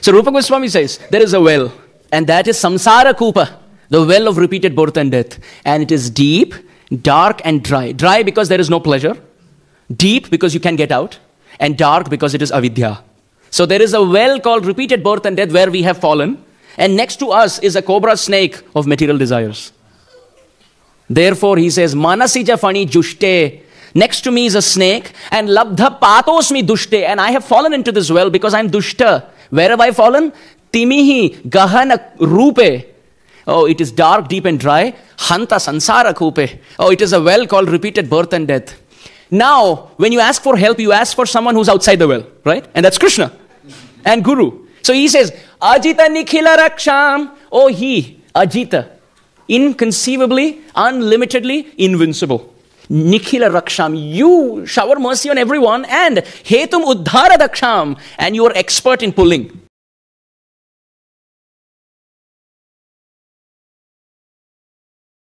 So Rupa Goswami says, there is a well, and that is Samsara Kupa, the well of repeated birth and death. And it is deep, dark, and dry. Dry because there is no pleasure, deep because you can get out, and dark because it is avidya. So there is a well called repeated birth and death where we have fallen, and next to us is a cobra snake of material desires. Therefore, he says, Manasija fani jushte. Next to me is a snake, and labdha patosmi dushte, and I have fallen into this well because I'm dushta. Where have I fallen? Timihi gahana rupe. Oh, it is dark, deep, and dry. Hanta sansara kupe. Oh, it is a well called repeated birth and death. Now, when you ask for help, you ask for someone who's outside the well, right? And that's Krishna and Guru. So he says, Ajita Nikhila Raksham. Oh, he, Ajita, inconceivably, unlimitedly invincible. Nikhila Raksham. You shower mercy on everyone and Hetum Uddhara Daksham. And you are expert in pulling.